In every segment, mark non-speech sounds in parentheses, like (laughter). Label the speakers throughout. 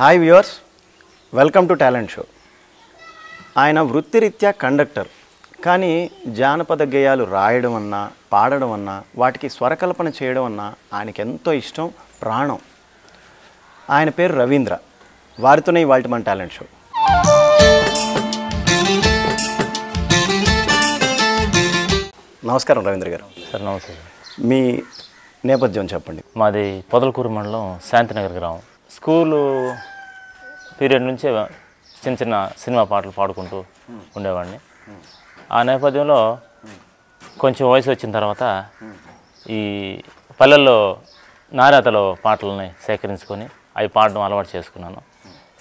Speaker 1: Hi viewers welcome to talent show ఆయన వృత్తిరీత్యా conductor కానీ జానపద గేయాలు రాయడం అన్నా పాడడం అన్నా వాటికి స్వరకల్పన చేయడం అన్నా ఆయనకి ఎంతో ఇష్టం ప్రాణం ఆయన పేరు రవీంద్ర వారితోనే ఇవాళ మన టాలెంట్ షో నమస్కారం రవీంద్ర గారు సార్ నమస్తే మీ నేపథ్యం చెప్పండి మాది పొదలకూరు మండలం శాంతినగర్ గ్రామం స్కూలు
Speaker 2: పీరియడ్ నుంచే చిన్న చిన్న సినిమా పాటలు పాడుకుంటూ ఉండేవాడిని ఆ నేపథ్యంలో కొంచెం వయసు వచ్చిన తర్వాత ఈ పల్లెల్లో నారాతలో పాటలని సేకరించుకొని అవి పాడడం అలవాటు చేసుకున్నాను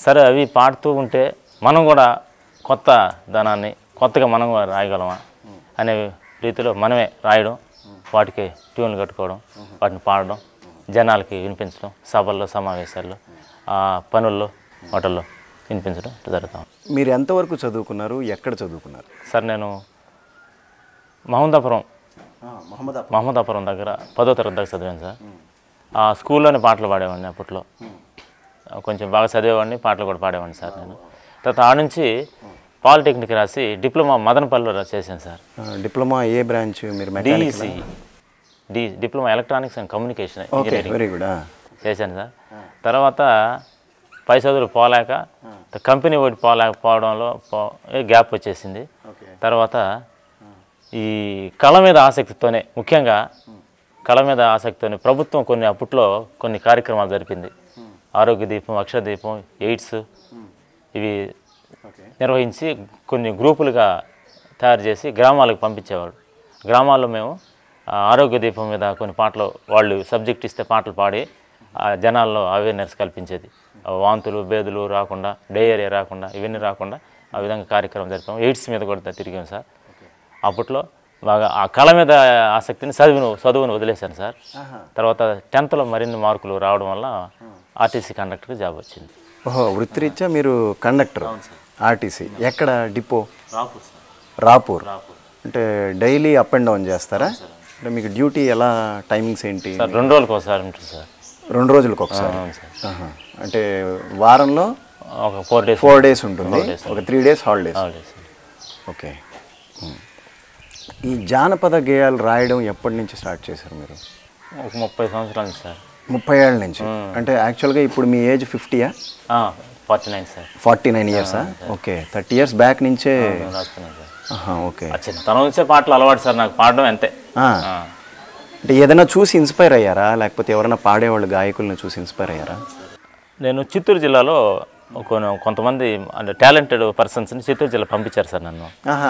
Speaker 2: సరే అవి పాడుతూ ఉంటే మనం కూడా కొత్త ధనాన్ని కొత్తగా మనం రాయగలమా అనే రీతిలో మనమే రాయడం వాటికి ట్యూన్లు కట్టుకోవడం వాటిని పాడడం జనాలకి వినిపించడం సభల్లో సమావేశాల్లో పనుల్లో వాటల్లో వినిపించడం జరుగుతాం
Speaker 1: మీరు ఎంతవరకు చదువుకున్నారు ఎక్కడ చదువుకున్నారు సార్ నేను మహమ్మదాపురం మహమ్మదాపురం
Speaker 2: దగ్గర పదో తరగతి దగ్గర చదివాను సార్ ఆ స్కూల్లోనే పాటలు పాడేవాడిని అప్పట్లో కొంచెం బాగా చదివేవాడిని పాటలు కూడా పాడేవాడిని సార్ నేను తర్వాత ఆ నుంచి పాలిటెక్నిక్ రాసి డిప్లొమా మదనపల్లిలో చేశాను సార్
Speaker 1: డిప్లొమా ఏ బ్రాంచ్ మీరు D E C
Speaker 2: D diploma electronics and communication very good చేశాను సార్ తర్వాత పై చదువులు పోలేక కంపెనీ ఒకటి పోలేకపోవడంలో గ్యాప్ వచ్చేసింది తర్వాత ఈ కళ మీద ఆసక్తితోనే ముఖ్యంగా కళ మీద ఆసక్తితోనే ప్రభుత్వం కొన్ని అప్పట్లో కొన్ని కార్యక్రమాలు జరిపింది ఆరోగ్య దీపం అక్షర దీపం ఎయిడ్స్ ఇవి నిర్వహించి కొన్ని గ్రూపులుగా తయారు చేసి గ్రామాలకు పంపించేవాడు గ్రామాల్లో మేము ఆరోగ్య దీపం మీద కొన్ని పాటలు వాళ్ళు సబ్జెక్ట్ ఇస్తే పాటలు పాడి జనాల్లో అవేర్నెస్ కల్పించేది వాంతులు బేదులు రాకుండా డయేరియా రాకుండా ఇవన్నీ రాకుండా ఆ విధంగా కార్యక్రమం జరిపాము ఎయిడ్స్ మీద కూడా తిరిగాం సార్ అప్పట్లో బాగా ఆ కళ మీద ఆసక్తిని చదువును చదువును వదిలేశాను సార్ తర్వాత టెన్త్లో మరిన్ని మార్కులు రావడం వల్ల ఆర్టీసీ కండక్టర్కి జాబ్ వచ్చింది
Speaker 1: ఓహో వృత్తిరీత్యా మీరు కండక్టర్ ఆర్టీసీ ఎక్కడ డిపో రాపూర్ అంటే డైలీ అప్ అండ్ డౌన్ చేస్తారా అంటే మీకు డ్యూటీ ఎలా టైమింగ్స్ ఏంటి రెండు రోజులకు ఒకసారి ఉంటుంది సార్
Speaker 2: రెండు రోజులకు ఒకసారి
Speaker 1: అంటే వారంలో ఒక ఫోర్ డేస్ ఫోర్ డేస్ ఉంటుంది ఒక త్రీ డేస్ హాలిడేస్ ఓకే ఈ జానపద గేయాలు రాయడం ఎప్పటి నుంచి స్టార్ట్ చేశారు మీరు
Speaker 2: ఒక ముప్పై సంవత్సరాలు సార్
Speaker 1: ముప్పై ఏళ్ళ నుంచి అంటే యాక్చువల్గా ఇప్పుడు మీ ఏజ్ ఫిఫ్టీయా forty nine sir forty nine ఇయర్సా ఓకే థర్టీ ఇయర్స్ బ్యాక్ నుంచే ఓకే చిన్నతనం
Speaker 2: నుంచే పాటలు అలవాటు సార్ నాకు పాడడం అంతే
Speaker 1: అంటే ఏదైనా చూసి ఇన్స్పైర్ అయ్యారా లేకపోతే ఎవరైనా పాడేవాళ్ళు గాయకులను చూసి ఇన్స్పైర్ అయ్యారా
Speaker 2: నేను చిత్తూరు జిల్లాలో కొంతమంది అంటే టాలెంటెడ్ పర్సన్స్ని చిత్తూరు జిల్లా పంపించారు సార్ నన్ను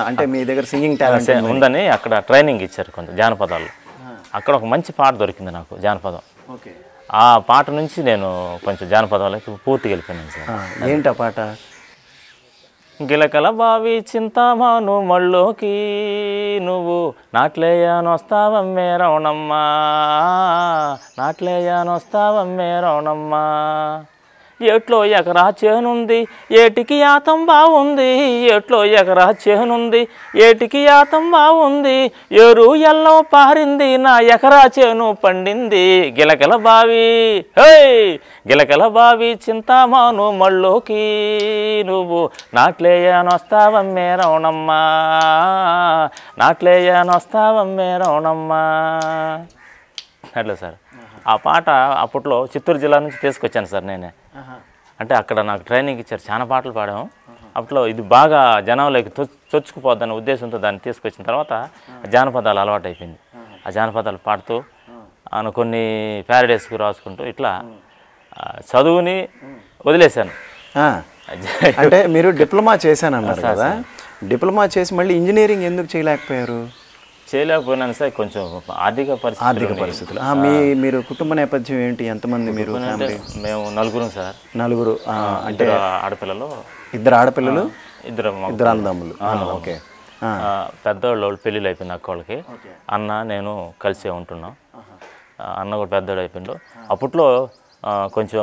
Speaker 1: అంటే మీ దగ్గర సింగింగ్ టాలెంట్ ఉందని
Speaker 2: అక్కడ ట్రైనింగ్ ఇచ్చారు కొంచెం జానపదాలు అక్కడ ఒక మంచి పాట దొరికింది నాకు జానపదం ఆ పాట నుంచి నేను కొంచెం జానపదాలకి పూర్తిగా వెళ్ళిపోయినాను సార్ ఏంటి ఆ పాట గిలకల బావి చింతామాను మళ్ళోకి నువ్వు నాట్లేయానొస్తావమ్మే రౌణమ్మా నాట్లేయానొస్తావమ్మే రౌణమ్మా ఎట్లో ఎకరా చేనుంది ఏటికి యాతం బాగుంది ఎట్లో ఎకరా చేనుంది ఏటికి యాతం బాగుంది ఎరు ఎల్లం పారింది నా ఎకరా చేను పండింది గిలకల బావి హే గిలకల బావి చింతామాను మళ్ళోకి నువ్వు నాట్లేయనొస్తావమ్మే నాట్లే నాట్లేయనొస్తావమ్మే రౌణమ్మా అట్లా సార్ ఆ పాట అప్పట్లో చిత్తూరు జిల్లా నుంచి తీసుకొచ్చాను సార్ నేనే అంటే అక్కడ నాకు ట్రైనింగ్ ఇచ్చారు చాలా పాటలు పాడాము అప్పట్లో ఇది బాగా జనంలోకి చొచ్చుకుపోద్దన్న ఉద్దేశంతో దాన్ని తీసుకొచ్చిన తర్వాత జానపదాలు అలవాటు అయిపోయింది ఆ జానపదాలు పాడుతూ ఆయన కొన్ని ప్యారడైస్కి రాసుకుంటూ ఇట్లా చదువుని వదిలేశాను
Speaker 1: (laughs) అంటే మీరు డిప్లొమా చేశాను అన్నారు కదా డిప్లొమా చేసి మళ్ళీ ఇంజనీరింగ్ ఎందుకు చేయలేకపోయారు
Speaker 2: చేయలేకపోయినా సార్ కొంచెం ఆర్థిక పరిస్థితి ఆర్థిక పరిస్థితులు మీ
Speaker 1: మీరు కుటుంబ నేపథ్యం ఏంటి ఎంతమంది మీరు మేము నలుగురు సార్ నలుగురు అంటే ఆడపిల్లలు ఇద్దరు ఆడపిల్లలు ఇద్దరు ఇద్దరు అన్నదమ్ములు ఓకే
Speaker 2: పెద్దవాళ్ళు పెళ్ళిళ్ళు అయిపోయింది అక్క వాళ్ళకి అన్న నేను కలిసే ఉంటున్నాం అన్న కూడా పెద్దవాడు అయిపోయిండు అప్పట్లో కొంచెం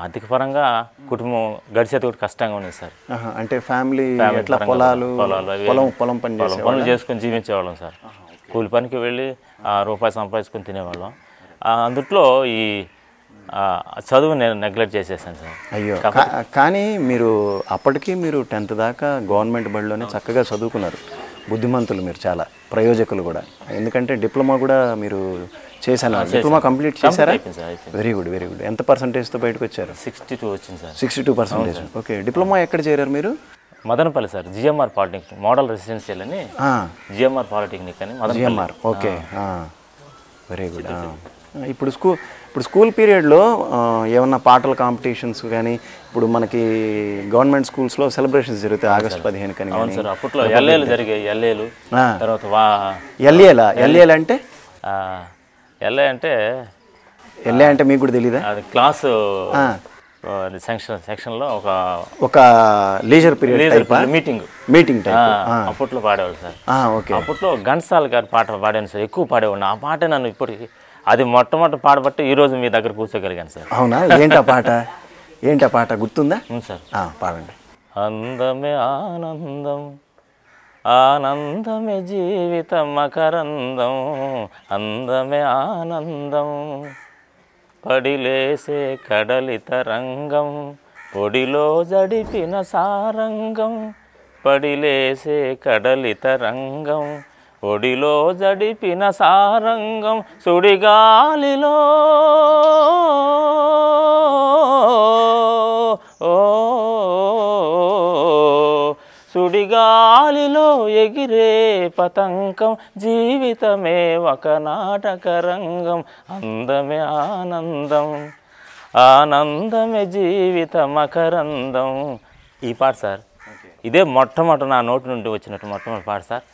Speaker 2: ఆర్థిక పరంగా కుటుంబం గడిచేది కూడా కష్టంగా ఉన్నది సార్
Speaker 1: అంటే ఫ్యామిలీ పొలాలు పొలం పొలం పని పనులు
Speaker 2: చేసుకొని జీవించేవాళ్ళం సార్ కూలి పనికి వెళ్ళి రూపాయి సంపాదించుకొని తినేవాళ్ళం అందుట్లో ఈ చదువు నేను నెగ్లెక్ట్ చేసేసాను సార్
Speaker 1: అయ్యో కానీ మీరు అప్పటికి మీరు టెన్త్ దాకా గవర్నమెంట్ బడిలోనే చక్కగా చదువుకున్నారు బుద్ధిమంతులు మీరు చాలా ప్రయోజకులు కూడా ఎందుకంటే డిప్లొమా కూడా మీరు చేశాను ఇప్పుడు మా కంప్లీట్ చేశారా వెరీ గుడ్ వెరీ గుడ్ ఎంత పర్సంటేజ్తో బయటకు వచ్చారు సిక్స్టీ టూ వచ్చింది sir sixty two percentage okay diploma ఎక్కడ చేరారు మీరు Madanapalle sir GMR polytechnic
Speaker 2: model residential అని జిఎంఆర్ పాలిటెక్నిక్ అని జిఎంఆర్ ఓకే
Speaker 1: వెరీ గుడ్ ఇప్పుడు స్కూల్ ఇప్పుడు స్కూల్ పీరియడ్లో ఏమన్నా పాటల కాంపిటీషన్స్ కానీ ఇప్పుడు మనకి గవర్నమెంట్ స్కూల్స్లో సెలబ్రేషన్స్ జరుగుతాయి ఆగస్ట్ పదిహేను కానీ అవును సార్ అప్పట్లో ఎల్ఏలు
Speaker 2: జరిగాయి ఎల్ఏలు తర్వాత ఎల్ఏలా ఎల్ఏలు అంటే ఎల్ఏ అంటే
Speaker 1: ఎల్ఏ అంటే మీకు కూడా
Speaker 2: తెలియదా అది క్లాసు సెక్షన్ సెక్షన్లో ఒక
Speaker 1: ఒక లీజర్ పీరియడ్ మీటింగ్ మీటింగ్
Speaker 2: అప్పట్లో పాడేవాడు సార్ ఓకే అప్పట్లో ఘంటసాల గారు పాట పాడాను సార్ ఎక్కువ పాడేవాడిని ఆ పాట నన్ను ఇప్పటికి అది మొట్టమొదటి పాడబట్టి ఈరోజు మీ దగ్గర కూర్చోగలిగాను సార్
Speaker 1: అవునా ఆ పాట ఏంటి ఆ పాట గుర్తుందా సార్ పాడండి
Speaker 2: అందమే ఆనందం ఆనందమే జీవితం మకరందం అందమే ఆనందం పడిలేసే కడలి తరంగం పొడిలో జడిపిన సారంగం పడిలేసే కడలి తరంగం ఒడిలో జడిపిన సారంగం సుడిగాలిలో గాలిలో ఎగిరే పతంకం జీవితమే ఒక నాటక రంగం అందమే ఆనందం ఆనందమే జీవిత మకరందం ఈ పాట సార్ ఇదే మొట్టమొదటి నా నోటి నుండి వచ్చినట్టు మొట్టమొదటి పాట సార్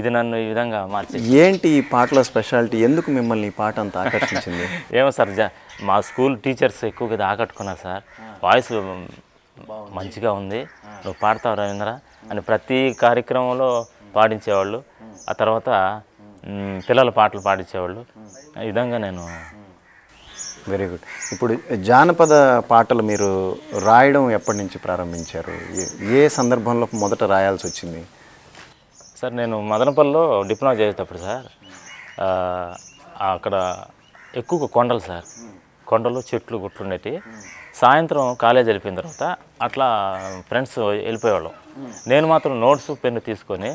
Speaker 2: ఇది నన్ను ఈ విధంగా మార్చి
Speaker 1: ఏంటి ఈ పాటలో స్పెషాలిటీ ఎందుకు మిమ్మల్ని ఈ పాట అంత ఆకర్షించింది
Speaker 2: (laughs) ఏమో సార్ మా స్కూల్ టీచర్స్ ఎక్కువగా ఆకట్టుకున్నారు సార్ వాయిస్ మంచిగా ఉంది నువ్వు పాడతావు రవీంద్ర అని ప్రతి కార్యక్రమంలో పాటించేవాళ్ళు ఆ తర్వాత పిల్లల పాటలు పాటించేవాళ్ళు ఈ విధంగా నేను
Speaker 1: వెరీ గుడ్ ఇప్పుడు జానపద పాటలు మీరు రాయడం ఎప్పటి నుంచి ప్రారంభించారు ఏ సందర్భంలో మొదట రాయాల్సి వచ్చింది
Speaker 2: సార్ నేను మదనపల్లిలో డిప్లొమా చేసేటప్పుడు సార్ అక్కడ ఎక్కువ కొండలు సార్ కొండలు చెట్లు ఉండేటివి సాయంత్రం కాలేజ్ వెళ్ళిపోయిన తర్వాత అట్లా ఫ్రెండ్స్ వెళ్ళిపోయేవాళ్ళం నేను మాత్రం నోట్స్ పెన్ను తీసుకొని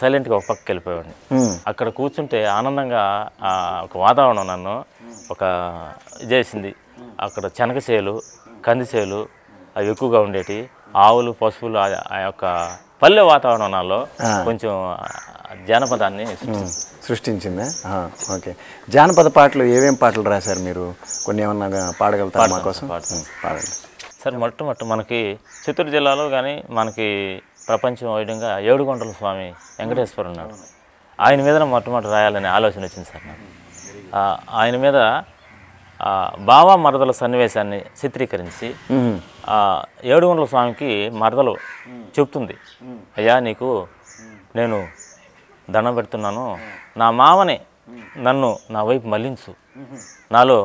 Speaker 2: సైలెంట్గా ఒక పక్కకి వెళ్ళిపోయేవాడిని అక్కడ కూర్చుంటే ఆనందంగా ఒక వాతావరణం నన్ను ఒక చేసింది అక్కడ శనగ చేలు కంది చేలు అవి ఎక్కువగా ఉండేటి ఆవులు పశువులు ఆ యొక్క పల్లె వాతావరణంలో కొంచెం జానపదాన్ని
Speaker 1: సృష్టించిందా ఓకే జానపద పాటలు ఏవేం పాటలు రాశారు మీరు కొన్ని ఏమన్నా పాడగలుగుతారు మా కోసం పాడండి
Speaker 2: సార్ మొట్టమొదటి మనకి చిత్తూరు జిల్లాలో కానీ మనకి ప్రపంచం వైద్యంగా ఏడుగొండల స్వామి వెంకటేశ్వర ఉన్నాడు ఆయన మీద మొట్టమొదటి రాయాలనే ఆలోచన వచ్చింది సార్ నాకు ఆయన మీద బావా మరదల సన్నివేశాన్ని చిత్రీకరించి ఏడుగొండల స్వామికి మరదలు చెప్తుంది అయ్యా నీకు నేను దండం పెడుతున్నాను నా మామనే నన్ను నా వైపు మళ్ళించు నాలో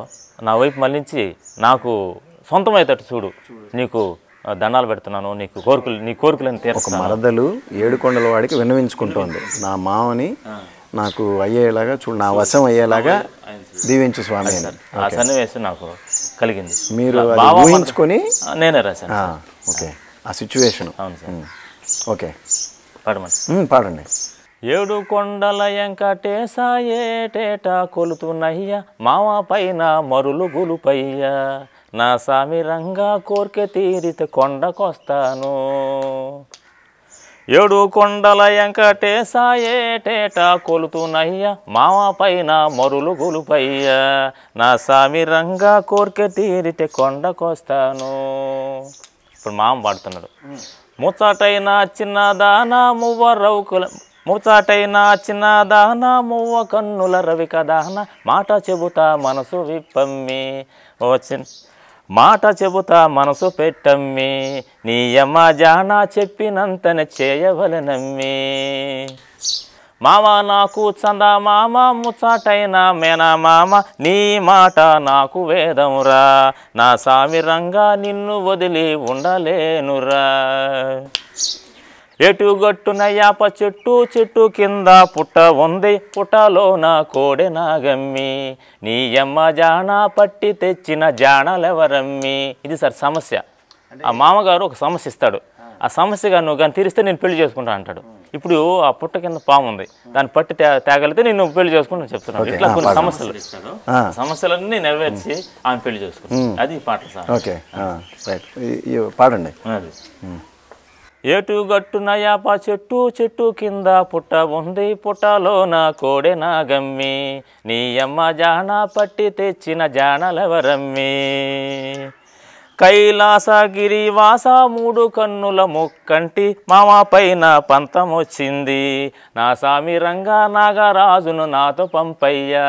Speaker 2: నా వైపు మళ్ళించి నాకు సొంతమయ్యేటట్టు చూడు నీకు దండాలు పెడుతున్నాను నీకు కోరికలు నీ కోరికలను తీర్చు
Speaker 1: మరదలు ఏడుకొండల వాడికి విన్నవించుకుంటోంది నా మామని నాకు అయ్యేలాగా చూడు నా వశం అయ్యేలాగా దీవించు స్వామి ఆ
Speaker 2: సన్నివేశం నాకు
Speaker 1: కలిగింది మీరు ఊహించుకొని నేనే రాశాను ఓకే ఆ సిచ్యువేషన్ ఓకే పాడమండి పాడండి
Speaker 2: ఏడు కొండల వెంకటేశాయేటేటా కొలుతున్నయ్య మామ పైన మరులు గులుపయ్య నా సామి రంగా కోర్కె తీరిత కొండకొస్తాను ఏడు కొండల వెంకటేశాయేటేటా కొలుతున్నయ్య మామ పైన మరులు గులుపయ్య నా సామి రంగా కోర్కె తీరిత కొండకొస్తాను ఇప్పుడు మామ పాడుతున్నాడు ముచ్చటైన చిన్నదానా మువ్వ రౌకుల ముచ్చటైన చిన్నదాన మువ్వ కన్నుల రవిక కదాన మాట చెబుతా మనసు విప్పమ్మి ఓ చిన్న మాట చెబుతా మనసు పెట్టమ్మి నీ అమ్మ జానా చెప్పినంతనే చేయవలనమ్మి మామ నాకు చంద మామ ముచ్చటైన మేనా మామ నీ మాట నాకు వేదంరా నా సామిరంగా రంగా నిన్ను వదిలి ఉండలేనురా గట్టున యాప చెట్టు చెట్టు కింద పుట్ట ఉంది పుట్టలో నా కోడె నాగమ్మి నీ అమ్మ జానా పట్టి తెచ్చిన జానలెవరమ్మి ఇది సార్ సమస్య ఆ మామగారు ఒక సమస్య ఇస్తాడు ఆ సమస్యగా నువ్వు కానీ తీరిస్తే నేను పెళ్లి చేసుకుంటా అంటాడు ఇప్పుడు ఆ పుట్ట కింద పాము ఉంది దాన్ని పట్టి తేగలితే నేను పెళ్లి చేసుకుంటాను చెప్తున్నాను ఇట్లా కొన్ని సమస్యలు సమస్యలన్నీ నెరవేర్చి ఆమె పెళ్లి చేసుకుంటాను అది పాట సార్ ఓకే పాడండి ఎటు గట్టున యాప చెట్టు చెట్టు కింద పుట్ట ఉంది పుట్టలో నా కోడె నా గమ్మి నీ అమ్మ జాన పట్టి తెచ్చిన జానలవరమ్మి కైలాసగిరి వాస మూడు కన్నుల ముక్కంటి మామ పైన వచ్చింది నా సామి రంగా నాగరాజును నాతో పంపయ్యా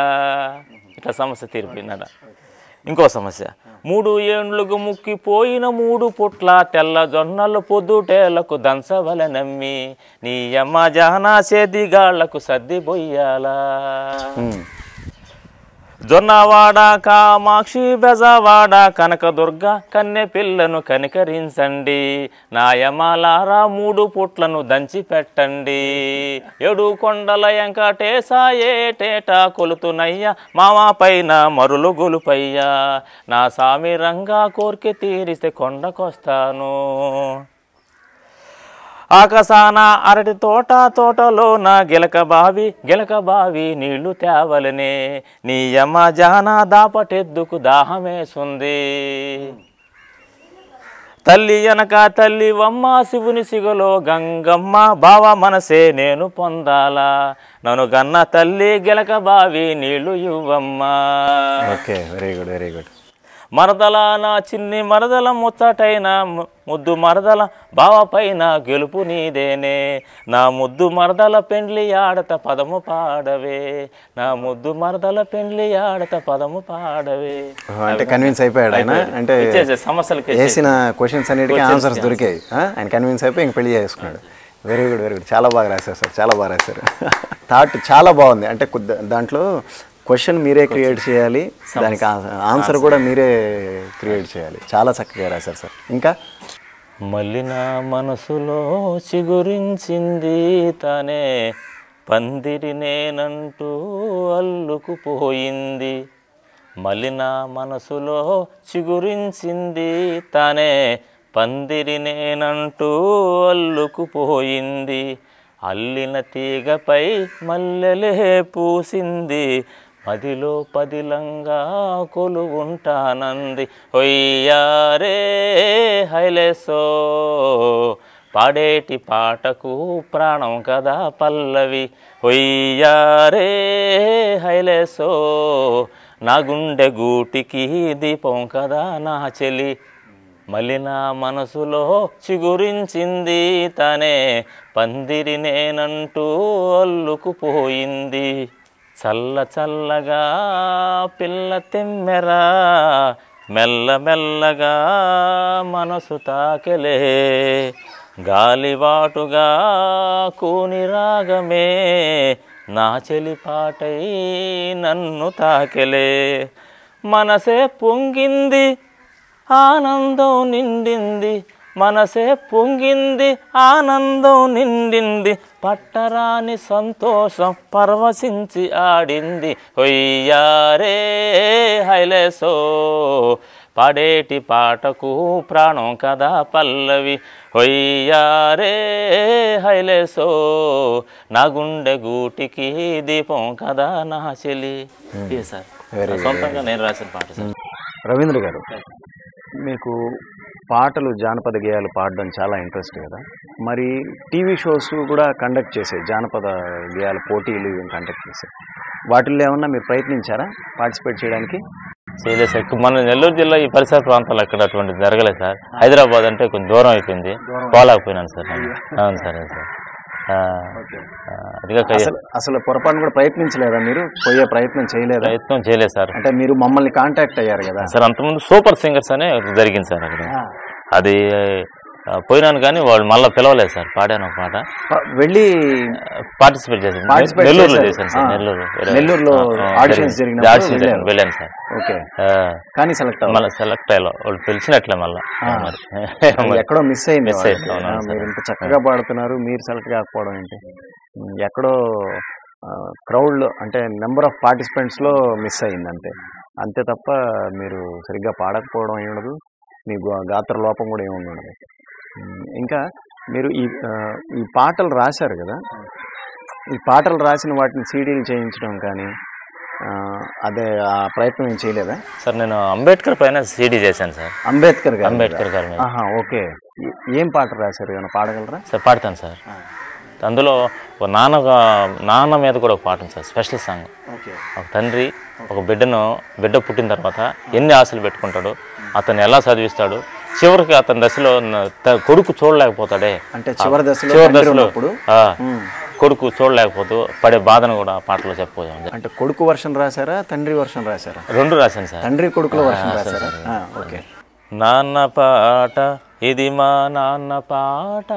Speaker 2: ఇట్లా సమస్య తీరిపోయిందట ఇంకో సమస్య మూడు ఏండ్లకు ముక్కిపోయిన మూడు పుట్ల తెల్ల జొన్నలు పొద్దుటేలకు దంచవల నమ్మి నీ అమ్మ జహనా సేదిగాళ్లకు సర్ది బొయ్యాలా జొన్నవాడ కామాక్షి బెజవాడ కనకదుర్గ కన్నె పిల్లను కనికరించండి నాయమాలార మూడు పుట్లను దంచి పెట్టండి ఏడు కొండల వెంకటేశాయేటేటా కొలుతునయ్య మామా పైన మరులు గొలుపయ్యా నా సామి రంగా కోరిక తీరిస్తే కొండకొస్తాను ఆకాశాన అరటి తోట తోటలోన గిలక బావి గిలక బావి నీళ్లు తేవలనే నీ యమ జాన దాపటెద్దుకు దాహమేసుంది తల్లి ఎనక తల్లి వమ్మ శివుని సిగలో గంగమ్మ బావ మనసే నేను పొందాలా నన్ను గన్న తల్లి గెలక బావి నీళ్లు ఇవ్వమ్మా
Speaker 1: okay very good very good
Speaker 2: మరదల నా చిన్ని మరదల ముచ్చటైన ముద్దు మరదల బావపైన గెలుపు నీదేనే నా ముద్దు మరదల పెండ్లి ఆడత పదము పాడవే నా ముద్దు మరదల పెండ్లి ఆడత పదము పాడవే
Speaker 1: అంటే కన్విన్స్ అయిపోయాడు ఆయన అంటే
Speaker 2: సమస్యలకి చేసిన
Speaker 1: క్వశ్చన్స్ అన్నిటికీ ఆన్సర్స్ దొరికాయి ఆయన కన్విన్స్ అయిపోయి ఇంక పెళ్లి చేసుకున్నాడు వెరీ గుడ్ వెరీ గుడ్ చాలా బాగా రాశారు సార్ చాలా బాగా రాశారు థాట్ (laughs) చాలా బాగుంది అంటే దాంట్లో క్వశ్చన్ మీరే క్రియేట్ చేయాలి దానికి ఆన్సర్ కూడా మీరే క్రియేట్ చేయాలి చాలా చక్కగా రాశారు సార్
Speaker 2: ఇంకా మళ్ళీ నా మనసులో చిగురించింది తనే పందిరి నేనంటూ అల్లుకుపోయింది మళ్ళీ నా మనసులో చిగురించింది తనే పందిరి నేనంటూ అల్లుకుపోయింది అల్లిన తీగపై మల్లెలే పూసింది పదిలో పదిలంగా ఉంటానంది ఒయ్యారే హైలేసో పాడేటి పాటకు ప్రాణం కదా పల్లవి ఒయ్యారే హైలేసో నా గుండె గూటికి దీపం కదా నా చెలి మళ్ళీ నా మనసులో చిగురించింది తనే పందిరి నేనంటూ అల్లుకుపోయింది చల్ల చల్లగా పిల్ల తెమ్మెరా మెల్లగా మనసు తాకెలే గాలివాటుగా కూని రాగమే నా చెలిపాటై నన్ను తాకెలే మనసే పొంగింది ఆనందం నిండింది మనసే పొంగింది ఆనందం నిండింది పట్టరాని సంతోషం పరవశించి ఆడింది హొయ్యారే హైలేసో పాడేటి పాటకు ప్రాణం కదా పల్లవి హొయ్యారే హైలేసో నా గుండె గూటికి దీపం కదా నా చెలి hmm. సార్ సొంతంగా నేను రాసిన పాట సార్ hmm. రవీంద్ర గారు
Speaker 1: మీకు పాటలు జానపద గేయాలు పాడడం చాలా ఇంట్రెస్ట్ కదా మరి టీవీ షోస్ కూడా కండక్ట్ చేసే జానపద గేయాల పోటీలు ఇవి కండక్ట్ చేసే వాటిల్లో ఏమన్నా మీరు ప్రయత్నించారా పార్టిసిపేట్ చేయడానికి
Speaker 2: చేయలేదు సార్ మన నెల్లూరు జిల్లా ఈ పరిసర ప్రాంతాలు అక్కడ అటువంటి జరగలేదు సార్ హైదరాబాద్ అంటే కొంచెం దూరం అయిపోయింది పోలేకపోయినాను సార్ అవును సరే సార్
Speaker 1: అసలు పొరపాటు కూడా ప్రయత్నించలేదా మీరు పోయే ప్రయత్నం చేయలేదు ప్రయత్నం
Speaker 2: చేయలేదు సార్ అంటే
Speaker 1: మీరు మమ్మల్ని కాంటాక్ట్ అయ్యారు కదా సార్
Speaker 2: అంతకుముందు సూపర్ సింగర్స్ అనే జరిగింది సార్ అక్కడ అది పోయినాను కానీ వాళ్ళు మళ్ళీ పిలవలేదు సార్ పాడాను ఒక పాట వెళ్ళి పార్టిసిపేట్ చేశాను నెల్లూరులో చేశాను సార్ నెల్లూరు నెల్లూరులో ఆడిషన్స్ వెళ్ళాను సార్ ఓకే కానీ సెలెక్ట్ మళ్ళీ సెలెక్ట్ అయ్యా వాళ్ళు పిలిచినట్లే మళ్ళీ ఎక్కడో మిస్ అయింది మిస్ అయింది మీరు ఇంత చక్కగా
Speaker 1: పాడుతున్నారు మీరు సెలెక్ట్ కాకపోవడం ఏంటి ఎక్కడో క్రౌడ్ అంటే నెంబర్ ఆఫ్ పార్టిసిపెంట్స్లో మిస్ అయింది అంతే అంతే తప్ప మీరు సరిగ్గా పాడకపోవడం ఏమి ఉండదు మీ గాత్ర లోపం కూడా ఏమి ఉండదు ఇంకా మీరు ఈ ఈ పాటలు రాశారు కదా ఈ పాటలు రాసిన వాటిని సీడీలు చేయించడం కానీ అదే ఆ ప్రయత్నం ఏం చేయలేదా
Speaker 2: సార్ నేను అంబేద్కర్ పైన సీడీ చేశాను సార్ అంబేద్కర్ గారు అంబేద్కర్ గారు ఓకే ఏం పాట రాశారు ఏమైనా పాడగలరా సార్ పాడతాను సార్ అందులో ఒక నాన్న నాన్న మీద కూడా ఒక పాట సార్ స్పెషల్ సాంగ్ ఒక తండ్రి ఒక బిడ్డను బిడ్డ పుట్టిన తర్వాత ఎన్ని ఆశలు పెట్టుకుంటాడు అతను ఎలా చదివిస్తాడు చివరికి అతని దశలో కొడుకు చూడలేకపోతాడే అంటే చివరి దశలో చివరి దశలో కొడుకు చూడలేకపోతూ పడే బాధను కూడా పాటలో చెప్పుకోవచ్చు అంటే
Speaker 1: కొడుకు వర్షం రాశారా తండ్రి వర్షం రాశారా
Speaker 2: రెండు రాశాను సార్ తండ్రి కొడుకుల వర్షం ఓకే నాన్న పాట ఇది మా నాన్న పాట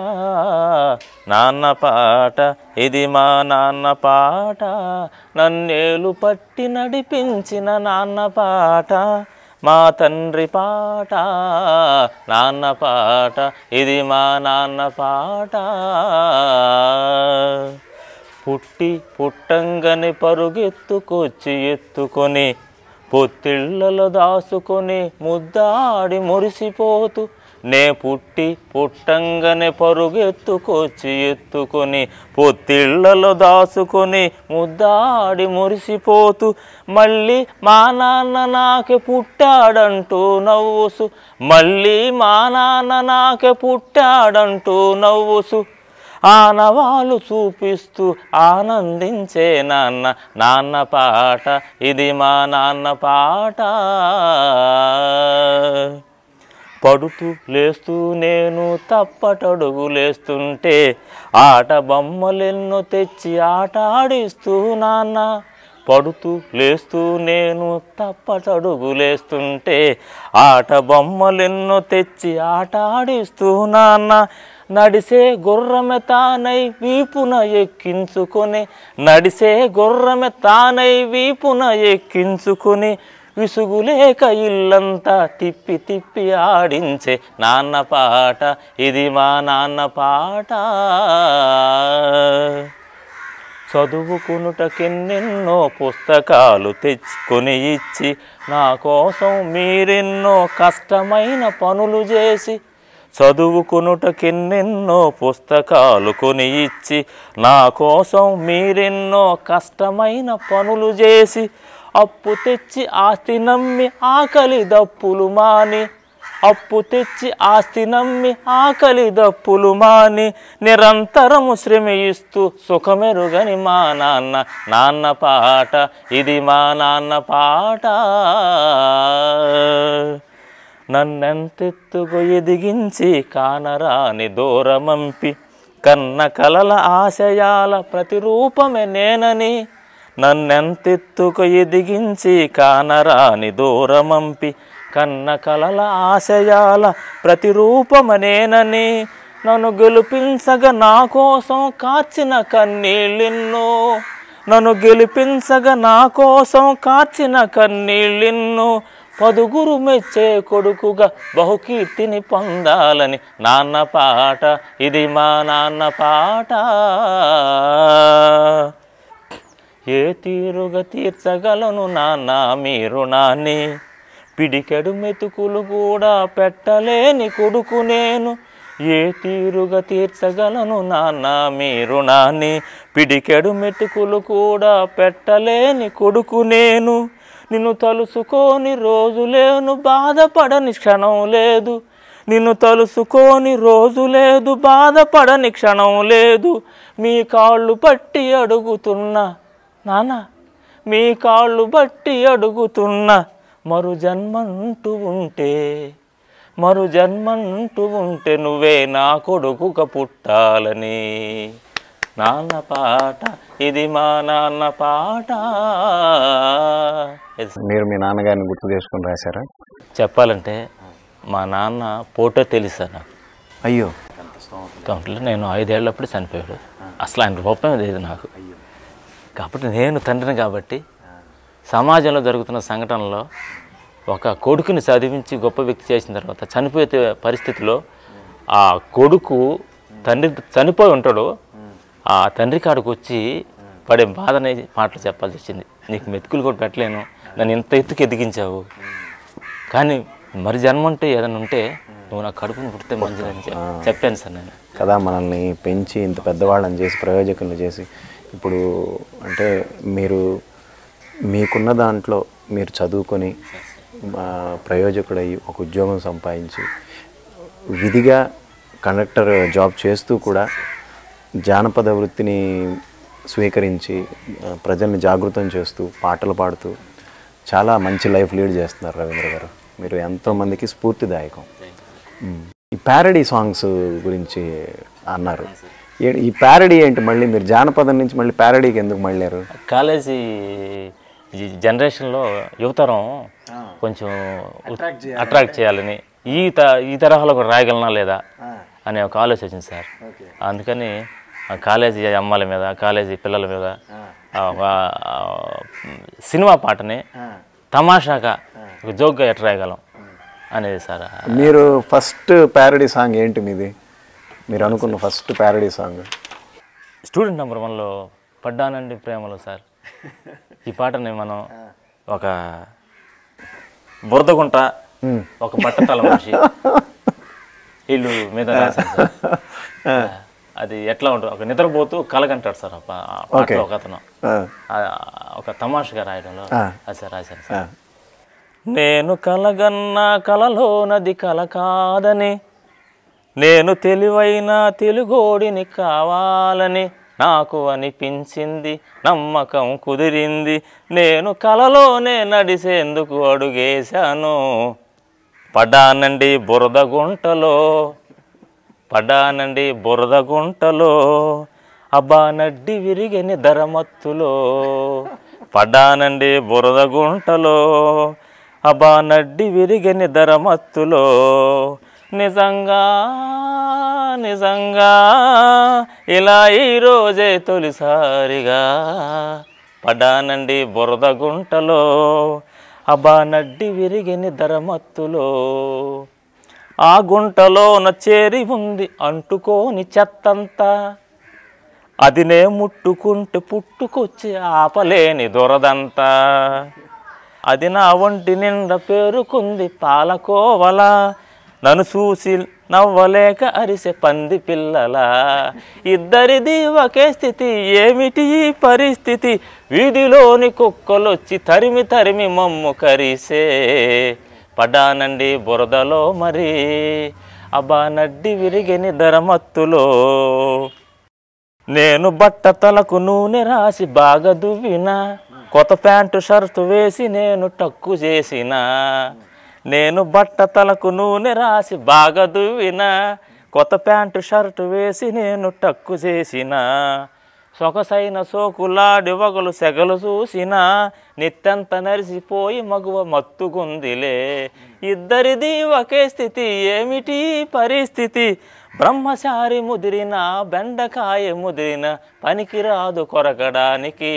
Speaker 2: నాన్న పాట ఇది మా నాన్న పాట నన్నేలు పట్టి నడిపించిన నాన్న పాట మా తండ్రి పాట నాన్న పాట ఇది మా నాన్న పాట పుట్టి పుట్టంగని పరుగెత్తుకొచ్చి ఎత్తుకొని పొత్తిళ్ళలో దాసుకొని ముద్దాడి మురిసిపోతూ నే పుట్టి పుట్టంగానే పరుగెత్తుకొచ్చి ఎత్తుకొని పొత్తిళ్లలో దాసుకొని ముద్దాడి మురిసిపోతూ మళ్ళీ మా నాన్న నాకే పుట్టాడంటూ నవ్వుసు మళ్ళీ మా నాన్న నాకే పుట్టాడంటూ నవ్వుసు ఆనవాలు చూపిస్తూ ఆనందించే నాన్న నాన్న పాట ఇది మా నాన్న పాట పడుతూ లేస్తూ నేను తప్పటడుగు లేస్తుంటే ఆట బొమ్మలెన్నో తెచ్చి ఆట ఆడిస్తూ నాన్న పడుతూ లేస్తూ నేను తప్పటడుగు లేస్తుంటే ఆట బొమ్మలెన్నో తెచ్చి ఆట ఆడిస్తూ నాన్న నడిసే గుర్రమె తానై వీపున ఎక్కించుకొని నడిసే గుర్రమె తానై వీపున ఎక్కించుకొని విసుగులేక ఇల్లంతా తిప్పి తిప్పి ఆడించే నాన్న పాట ఇది మా నాన్న పాట చదువుకునుటకెన్నెన్నో పుస్తకాలు తెచ్చుకొని ఇచ్చి నా కోసం మీరెన్నో కష్టమైన పనులు చేసి చదువుకునుటకెన్నెన్నో పుస్తకాలు కొని ఇచ్చి నా కోసం మీరెన్నో కష్టమైన పనులు చేసి అప్పు తెచ్చి ఆస్తి నమ్మి ఆకలి దప్పులు మాని అప్పు తెచ్చి ఆస్తి నమ్మి ఆకలి దప్పులు మాని నిరంతరము శ్రమిస్తూ సుఖమెరుగని మా నాన్న నాన్న పాట ఇది మా నాన్న పాట నన్నెంతెత్తుకు ఎదిగించి కానరాని దూరమంపి కన్న కలల ఆశయాల ప్రతిరూపమే నేనని నన్నెంతెత్తుకు ఎదిగించి కానరాని దూరమంపి కన్న కలల ఆశయాల ప్రతిరూపమనేనని నన్ను గెలిపించగ నా కోసం కాచిన కన్నీళ్ళిన్ను నన్ను గెలిపించగ నా కోసం కాచిన కన్నీళ్ళిన్ను పదుగురు మెచ్చే కొడుకుగా బహుకీర్తిని పొందాలని నాన్న పాట ఇది మా నాన్న పాట ఏ తీరుగా తీర్చగలను నాన్న మీ రుణాన్ని పిడికెడు మెతుకులు కూడా పెట్టలేని కొడుకు నేను ఏ తీరుగా తీర్చగలను నాన్న మీ రుణాన్ని పిడికెడు మెతుకులు కూడా పెట్టలేని కొడుకు నేను నిన్ను తలుసుకొని రోజు లేను బాధపడని క్షణం లేదు నిన్ను తలుసుకొని రోజు లేదు బాధపడని క్షణం లేదు మీ కాళ్ళు పట్టి అడుగుతున్నా నాన్న మీ కాళ్ళు బట్టి అడుగుతున్న మరు జన్మంటూ ఉంటే మరు జన్మంటూ ఉంటే నువ్వే నా కొడుకుక పుట్టాలని నాన్న పాట ఇది మా నాన్న పాట
Speaker 1: మీరు మీ నాన్నగారిని గుర్తు చేసుకుని రాశారా చెప్పాలంటే మా నాన్న పోటో
Speaker 2: తెలుసా నాకు అయ్యో నేను ఐదేళ్ళప్పుడు చనిపోయాడు అసలు ఆయన రూపం లేదు నాకు కాబట్టి నేను తండ్రిని కాబట్టి సమాజంలో జరుగుతున్న సంఘటనలో ఒక కొడుకుని చదివించి గొప్ప వ్యక్తి చేసిన తర్వాత చనిపోయే పరిస్థితిలో ఆ కొడుకు తండ్రి చనిపోయి ఉంటాడు ఆ తండ్రి కాడికి వచ్చి పడే బాధనే మాటలు చెప్పాల్సి వచ్చింది నీకు మెతుకులు కూడా పెట్టలేను నన్ను ఇంత ఎత్తుకు ఎదిగించావు కానీ మరి జన్మ ఉంటే ఏదైనా ఉంటే నువ్వు నా కడుపుని పుడితే మంచిదని చెప్పాను సార్ నేను
Speaker 1: కదా మనల్ని పెంచి ఇంత పెద్దవాళ్ళని చేసి ప్రయోజకులు చేసి ఇప్పుడు అంటే మీరు మీకున్న దాంట్లో మీరు చదువుకొని ప్రయోజకుడయ్యి ఒక ఉద్యోగం సంపాదించి విధిగా కండక్టర్ జాబ్ చేస్తూ కూడా జానపద వృత్తిని స్వీకరించి ప్రజల్ని జాగృతం చేస్తూ పాటలు పాడుతూ చాలా మంచి లైఫ్ లీడ్ చేస్తున్నారు రవీంద్ర గారు మీరు ఎంతోమందికి స్ఫూర్తిదాయకం ఈ ప్యారడీ సాంగ్స్ గురించి అన్నారు ఈ ప్యారడీ ఏంటి మళ్ళీ మీరు జానపదం నుంచి మళ్ళీ ప్యారడీకి ఎందుకు మళ్ళారు
Speaker 2: కాలేజీ జనరేషన్లో యువతరం కొంచెం అట్రాక్ట్ చేయాలని ఈ త ఈ తరహాలో కూడా రాయగలనా లేదా అనే ఒక ఆలోచన వచ్చింది సార్ అందుకని కాలేజీ అమ్మాయిల మీద కాలేజీ పిల్లల మీద సినిమా పాటని తమాషాగా జోక్గా ఎట్రాయగలం అనేది సార్
Speaker 1: మీరు ఫస్ట్ ప్యారడీ సాంగ్ ఏంటి మీది మీరు అనుకున్న first parody song student number
Speaker 2: వన్లో పడ్డానండి ప్రేమలో సార్ ఈ పాటని మనం ఒక బురదగుంట ఒక బట్టతల మనిషి వీళ్ళు మీద అది ఎట్లా ఉంటుంది ఒక నిద్రపోతూ కలగంటాడు సార్ ఒక అతను ఒక తమాషగా రాయడంలో అది సార్ రాశాను సార్ నేను కలగన్నా కలలోనది కల కాదని నేను తెలివైన తెలుగోడిని కావాలని నాకు అనిపించింది నమ్మకం కుదిరింది నేను కలలోనే నడిసేందుకు అడుగేశాను పడానండి బురద గుంటలో పడానండి బురద గుంటలో అబ్బా నడ్డి విరిగని ధరమత్తులో పడానండి బురద గుంటలో అబ్బా నడ్డి విరిగని ధరమత్తులో నిజంగా నిజంగా ఇలా ఈరోజే తొలిసారిగా పడానండి బురద గుంటలో నడ్డి విరిగి నిద్రమత్తులో ఆ గుంటలోన చేరి ఉంది అంటుకోని చెత్తంతా అదినే ముట్టుకుంటూ పుట్టుకొచ్చి ఆపలేని దొరదంతా అది నా ఒంటి నిండా పేరుకుంది పాలకోవలా నన్ను చూసి నవ్వలేక అరిసే పంది పిల్లల ఇద్దరిది ఒకే స్థితి ఏమిటి ఈ పరిస్థితి వీధిలోని కుక్కలొచ్చి తరిమి తరిమి మమ్ము కరిసే పడానండి బురదలో మరి అబా నడ్డి విరిగిని ధరమత్తులో నేను బట్ట తలకు నూనె రాసి బాగా దువ్వినా కొత్త ప్యాంటు షర్టు వేసి నేను టక్కు చేసినా నేను బట్ట తలకు నూనె రాసి బాగా దువ్విన కొత్త ప్యాంటు షర్టు వేసి నేను టక్కు చేసిన సొగసైన సోకులాడి వగలు సెగలు చూసిన నిత్యంత నరిసిపోయి మగువ మత్తుకుందిలే ఇద్దరిది ఒకే స్థితి ఏమిటి పరిస్థితి బ్రహ్మచారి ముదిరిన బెండకాయ ముదిరిన పనికిరాదు కొరకడానికి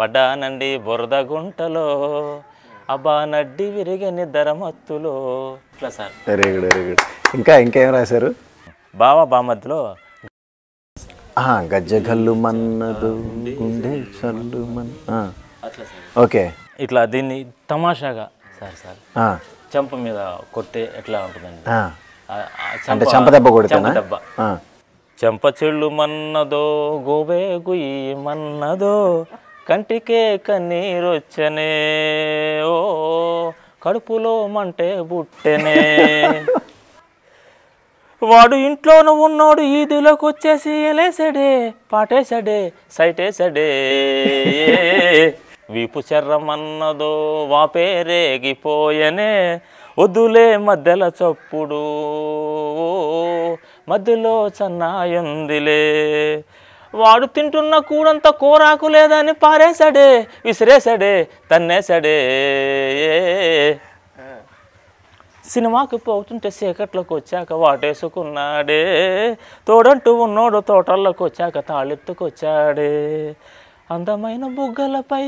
Speaker 2: పడ్డానండి బురద గుంటలో అబ్బా నడ్డి విరిగి నిద్ర ఇట్లా sir
Speaker 1: very good very good ఇంకా ఇంకేం రాశారు
Speaker 2: బావ బామద్దులో
Speaker 1: గజ్జగల్లు మన్నదు గుండె చల్లు మన్ ఓకే
Speaker 2: ఇట్లా దీన్ని తమాషాగా సార్ సార్ చెంప మీద కొట్టే ఎట్లా ఉంటుందండి అంటే చెంప దెబ్బ కొడుతున్నా దెబ్బ చెంప చెళ్ళు మన్నదో గోబేగు మన్నదో కంటికే కన్నీరొచ్చనే ఓ కడుపులో మంటే బుట్టెనే వాడు ఇంట్లోనూ ఉన్నాడు ఈదిలోకి వచ్చేసి లేసడే పాటేసడే సైటేసడే వీపు చెర్రమన్నదో వా పేరేగిపోయనే వద్దులే మధ్యల చప్పుడు మధ్యలో చన్నాయిందిలే వాడు తింటున్న కూడంత కూరాకు లేదని పారేశాడే విసిరేశాడే తన్నేశాడే సినిమాకి పోతుంటే చీకట్లోకి వచ్చాక వాటేసుకున్నాడే తోడంటూ ఉన్నోడు తోటల్లోకి వచ్చాక తాళెత్తుకొచ్చాడే అందమైన బుగ్గలపై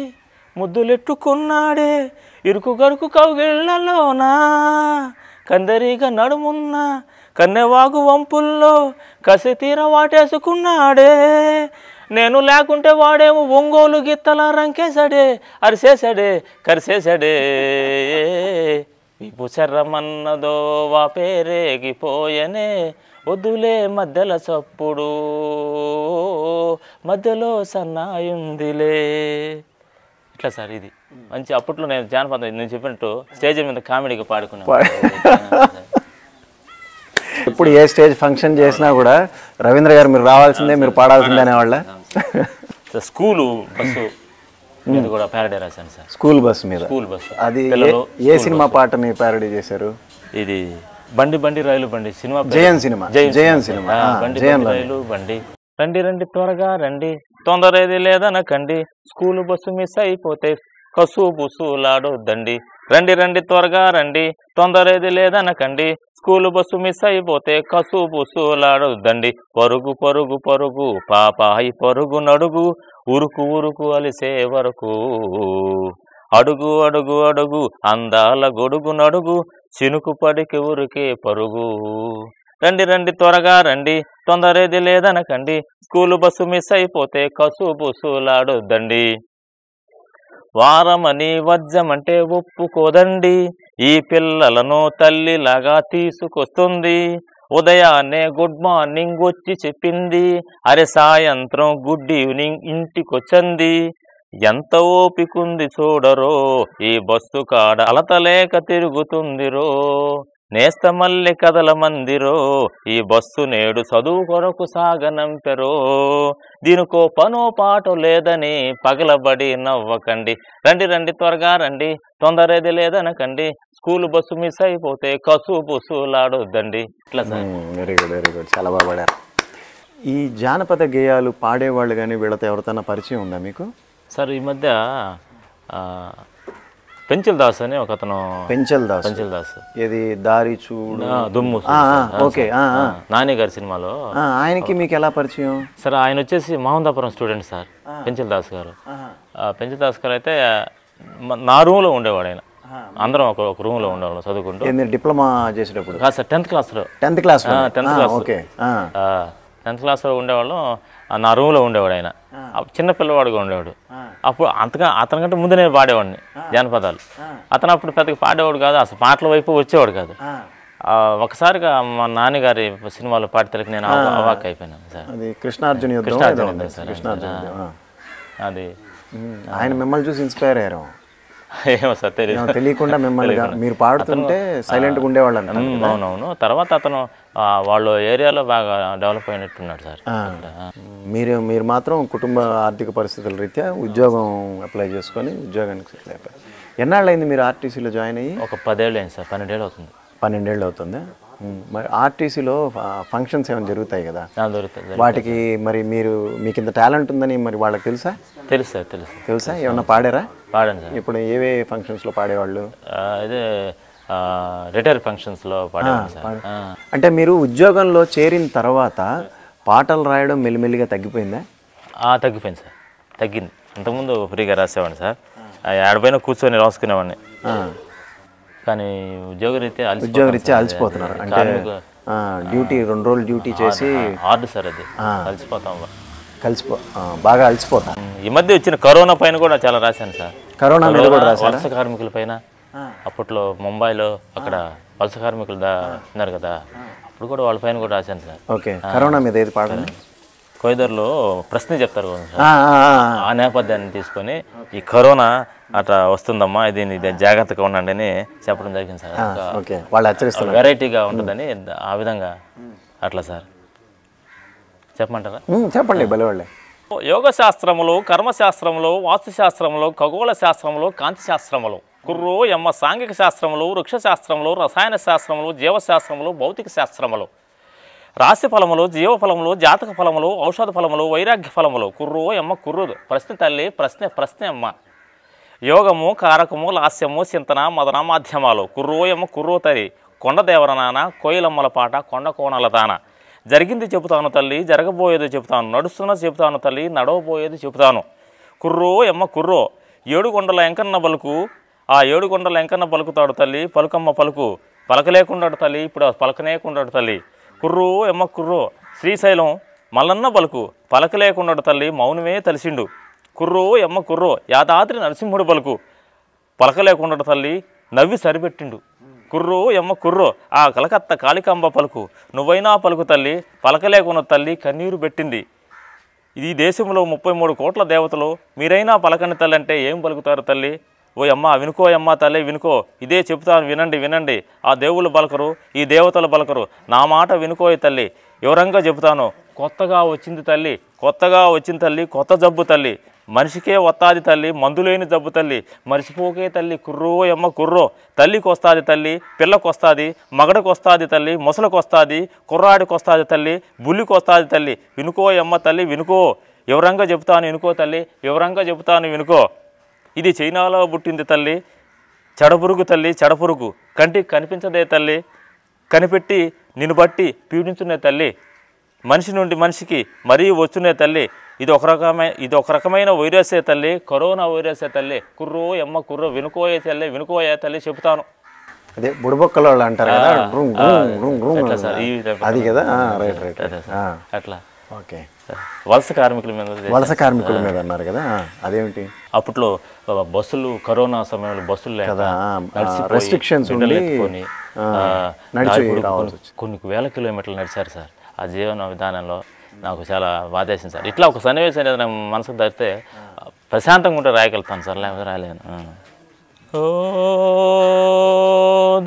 Speaker 2: ముద్దులెట్టుకున్నాడే ఇరుకు గరుకు కౌగిళ్లలోనా కందరిగా నడుమున్నా కన్నెవాగు వంపుల్లో కసి తీర వాటేసుకున్నాడే నేను లేకుంటే వాడేమో ఒంగోలు గిత్తల రంకేశాడే అరిసేశాడే కరిసేశాడే విభుచర్రమన్నదో వా పేరేగిపోయనే వద్దులే మధ్యల చప్పుడు మధ్యలో సన్నాయిందిలే ఇట్లా సార్ ఇది మంచి అప్పట్లో నేను జానపదం నేను చెప్పినట్టు స్టేజ్ మీద కామెడీగా పాడుకున్నాను
Speaker 1: ఇప్పుడు ఏ స్టేజ్ ఫంక్షన్ చేసినా కూడా రవీంద్ర గారు మీరు రావాల్సిందే మీరు పాడాల్సిందే అనేవాళ్ళ
Speaker 2: స్కూలు బస్సు కూడా ప్యారడీ రాశాను సార్
Speaker 1: స్కూల్ బస్సు మీద స్కూల్
Speaker 2: బస్సు అది ఏ సినిమా
Speaker 1: పాట మీ ప్యారడీ చేశారు
Speaker 2: ఇది బండి బండి రైలు బండి సినిమా జయన్ సినిమా జయన్ సినిమా బండి రైలు బండి రండి రండి త్వరగా రండి తొందర ఏది లేదనకండి స్కూల్ బస్సు మిస్ అయిపోతే కసు బుసు లాడొద్దండి రండి రండి త్వరగా రండి ఏది లేదనకండి స్కూలు బస్సు మిస్ అయిపోతే కసు పుసులాడొద్దండి పరుగు పరుగు పరుగు పాపాయి పరుగు నడుగు ఉరుకు ఉరుకు అలిసే వరకు అడుగు అడుగు అడుగు అందాల గొడుగు నడుగు చినుకు పడికి ఉరికే పరుగు రండి రండి త్వరగా రండి తొందరేది లేదనకండి స్కూలు బస్సు మిస్ అయిపోతే కసు పుసులాడొద్దండి వారమని అంటే ఒప్పుకోదండి ఈ పిల్లలను తల్లిలాగా తీసుకొస్తుంది ఉదయాన్నే గుడ్ మార్నింగ్ వచ్చి చెప్పింది అరే సాయంత్రం గుడ్ ఈవినింగ్ ఇంటికొచ్చింది ఎంత ఓపికుంది చూడరో ఈ బస్సు కాడ అలతలేక తిరుగుతుందిరో నేస్తమల్లి కథల మందిరో ఈ బస్సు నేడు చదువు కొరకు సాగనంపెరో దీనికో పనో పాటు లేదని పగలబడి నవ్వకండి రండి రండి త్వరగా రండి తొందరేది లేదనకండి స్కూల్ బస్సు మిస్ అయిపోతే కసు లాడొద్దండి ఇట్లా వెరీ గుడ్ వెరీ గుడ్ చాలా బాగా
Speaker 1: ఈ జానపద గేయాలు పాడేవాళ్ళు కానీ వీళ్ళతో ఎవరితోనా పరిచయం ఉందా మీకు
Speaker 2: సార్ ఈ మధ్య పెంచల్ దాస్ అని ఒక అతను పెంచల్ దాస్ పెంచల్ దాస్ ఏది దారి చూడు దుమ్ము ఓకే నాని గారి సినిమాలో ఆయనకి
Speaker 1: మీకు ఎలా పరిచయం
Speaker 2: సార్ ఆయన వచ్చేసి మహందాపురం స్టూడెంట్ సార్ పెంచల్ దాస్ గారు పెంచల్ దాస్ గారు అయితే నా రూమ్లో ఉండేవాడు ఆయన అందరం ఒక ఒక రూమ్ లో ఉండేవాళ్ళం చదువుకుంటూ
Speaker 1: డిప్లొమా చేసేటప్పుడు
Speaker 2: సార్ టెన్త్ క్లాస్ లో tenth class tenth class okay tenth class లో ఉండేవాళ్ళం నా రూమ్లో ఉండేవాడు ఆయన చిన్న పిల్లవాడుగా ఉండేవాడు అప్పుడు అంతగా అతనికంటే ముందు నేను పాడేవాడిని జానపదాలు అతను అప్పుడు పెద్దగా పాడేవాడు కాదు అసలు పాటల వైపు వచ్చేవాడు కాదు ఒకసారిగా మా నాన్నగారి సినిమాలో పాడితలకి నేను అవాక్ అయిపోయినాను
Speaker 1: సార్ కృష్ణార్జున కృష్ణార్జున అది ఆయన మిమ్మల్ని చూసి ఇన్స్పైర్ అయ్యారు ఏమో
Speaker 2: సార్ తెలియదు తెలియకుండా మిమ్మల్ని మీరు పాడుతుంటే సైలెంట్గా ఉండేవాళ్ళు అవునవును తర్వాత అతను వాళ్ళ ఏరియాలో బాగా డెవలప్ అయినట్టున్నాడు సార్
Speaker 1: మీరు మీరు మాత్రం కుటుంబ ఆర్థిక పరిస్థితుల రీత్యా ఉద్యోగం అప్లై చేసుకొని ఉద్యోగానికి అయింది మీరు ఆర్టీసీలో జాయిన్ అయ్యి ఒక పదేళ్ళు అయింది సార్ పన్నెండేళ్ళు అవుతుంది పన్నెండేళ్ళు అవుతుంది మరి ఆర్టీసీలో ఫంక్షన్స్ ఏమైనా జరుగుతాయి కదా వాటికి మరి మీరు మీకు ఇంత టాలెంట్ ఉందని మరి వాళ్ళకి తెలుసా తెలుసా తెలుసు తెలుసా ఏమన్నా పాడారా పాడాను సార్ ఇప్పుడు ఏవే ఫంక్షన్స్లో పాడేవాళ్ళు
Speaker 2: అదే రిటైర్ ఫంక్షన్స్లో పాడేవాళ్ళు
Speaker 1: సార్ అంటే మీరు ఉద్యోగంలో చేరిన తర్వాత పాటలు రాయడం మెల్లిమెల్లిగా తగ్గిపోయిందా
Speaker 2: తగ్గిపోయింది సార్ తగ్గింది అంతకుముందు ఫ్రీగా రాసేవాడిని సార్ ఆడపైన కూర్చొని రాసుకునేవాడిని కానీ ఉద్యోగరీత్యా ఉద్యోగరీత్యా అలసిపోతున్నారు అంటే డ్యూటీ రెండు రోజులు డ్యూటీ చేసి హార్డ్ సార్ అది అలసిపోతాం
Speaker 1: కలిసిపో బాగా అలసిపోతాం
Speaker 2: ఈ మధ్య వచ్చిన కరోనా పైన కూడా చాలా రాశాను సార్ కరోనా మీద కూడా వలస కార్మికుల పైన అప్పట్లో ముంబైలో అక్కడ వలస కార్మికులు ఉన్నారు కదా అప్పుడు కూడా వాళ్ళ పైన కూడా రాశాను సార్
Speaker 1: ఓకే కరోనా మీద ఏది పాడాలి
Speaker 2: కోయిదర్లో ప్రశ్న చెప్తారు
Speaker 1: ఆ
Speaker 2: నేపథ్యాన్ని తీసుకొని ఈ కరోనా అట్లా వస్తుందమ్మా ఇది జాగ్రత్తగా ఉండండి అని చెప్పడం జరిగింది సార్ వాళ్ళు హెచ్చరిస్తారు వెరైటీగా ఉంటుందని ఆ విధంగా అట్లా సార్ చెప్పమంటారా చెప్పండి బలవాళ్ళే యోగ శాస్త్రములు కర్మశాస్త్రములు వాస్తుశాస్త్రములు ఖగోళ శాస్త్రములు కాంతి శాస్త్రములు కుర్రు ఎమ్మ సాంఘిక శాస్త్రములు వృక్ష శాస్త్రములు రసాయన శాస్త్రములు జీవశాస్త్రములు భౌతిక శాస్త్రములు రాశి ఫలములు జీవ ఫలములు జాతక ఫలములు ఔషధ ఫలములు వైరాగ్య ఫలములు కుర్రో ఎమ్మ కుర్రుదు ప్రశ్న తల్లి ప్రశ్న ప్రశ్న అమ్మ యోగము కారకము లాస్యము చింతన మదన మాధ్యమాలు కుర్రోయమ్మ తల్లి కొండ నాన కోయిలమ్మల పాట కొండ కోణాల తాన జరిగింది చెబుతాను తల్లి జరగబోయేది చెబుతాను నడుస్తున్న చెబుతాను తల్లి నడవబోయేది చెబుతాను కుర్రో ఎమ్మ కుర్రో ఏడుకొండల ఎంకన్న పలుకు ఆ ఏడుకొండల ఎంకన్న పలుకుతాడు తల్లి పలుకమ్మ పలుకు పలకలేకుండా తల్లి ఇప్పుడు పలకనేకుండా తల్లి కుర్రు ఎమ్మ కుర్రు శ్రీశైలం మల్లన్న పలుకు పలక లేకుండా తల్లి మౌనమే తలిసిండు కుర్రు ఎమ్మ కుర్రు యాదాద్రి నరసింహుడు పలుకు పలక లేకుండా తల్లి నవ్వి సరిపెట్టిండు కుర్రు ఎమ్మ కుర్రు ఆ కలకత్త కాళికాంబ పలుకు నువ్వైనా పలుకు తల్లి పలక లేకుండా తల్లి కన్నీరు పెట్టింది ఈ దేశంలో ముప్పై మూడు కోట్ల దేవతలు మీరైనా పలకని తల్లి అంటే ఏం పలుకుతారు తల్లి ఓ అమ్మ వినుకో అమ్మ తల్లి వినుకో ఇదే చెబుతాను వినండి వినండి ఆ దేవుళ్ళు పలకరు ఈ దేవతలు పలకరు నా మాట వినుకో తల్లి వివరంగా చెబుతాను కొత్తగా వచ్చింది తల్లి కొత్తగా వచ్చింది తల్లి కొత్త జబ్బు తల్లి మనిషికే వస్తాది తల్లి మందులేని జబ్బు తల్లి మరిసిపోకే తల్లి కుర్రో ఎమ్మ కుర్రో తల్లికి వస్తుంది తల్లి పిల్లకు వస్తుంది మగడకు వస్తుంది తల్లి ముసలకు వస్తుంది కుర్రాడికి వస్తుంది తల్లి బుల్లికి వస్తుంది తల్లి వినుకో ఎమ్మ తల్లి వినుకో వివరంగా చెబుతాను వినుకో తల్లి వివరంగా చెబుతాను వినుకో ఇది చైనాలో పుట్టింది తల్లి చెడపురుగు తల్లి చెడపురుగు కంటికి కనిపించదే తల్లి కనిపెట్టి నిన్ను బట్టి పీడించునే తల్లి మనిషి నుండి మనిషికి మరీ వచ్చునే తల్లి ఇది ఒక రకమైన ఇది ఒక రకమైన వైరసే తల్లి కరోనా వైరసే తల్లి కుర్రో ఎమ్మ కుర్రో వినుకోయే తల్లి వినుకోయే తల్లి చెబుతాను
Speaker 1: అదే బుడబొక్కల వాళ్ళు అంటారు కదా అది కదా రైట్ రైట్ అట్లా ఓకే
Speaker 2: వలస కార్మికుల మీద వలస కార్మికుల మీద అన్నారు కదా అదేమిటి అప్పట్లో బస్సులు కరోనా సమయంలో బస్సులు రెస్ట్రిక్షన్స్ కొన్ని వేల కిలోమీటర్లు నడిచారు సార్ ఆ జీవన విధానంలో నాకు చాలా బాధేసింది సార్ ఇట్లా ఒక సన్నివేశం అనేది నా మనసుకు తరితే ప్రశాంతంగా ఉంటే రాయగలుగుతాను సార్ లేకపోతే రాయలేను ఓ